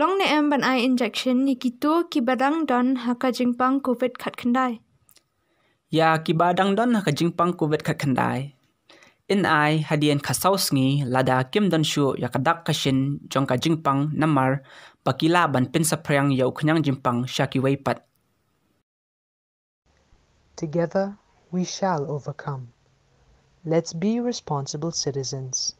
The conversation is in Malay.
ลองในเอ็มบันไออินเจคชันนิกิตัวกีบดังดอนหากจิงปังโควิดขัดขันได้ยากีบดังดอนหากจิงปังโควิดขัดขันได้ ya, in ai hadian khasaus ngi lada kim don shu yakadak kashin jongka jingpang namar pakila ban pin sa phrang yau khnyang jingpang shaki wei pat together we shall overcome let's be responsible citizens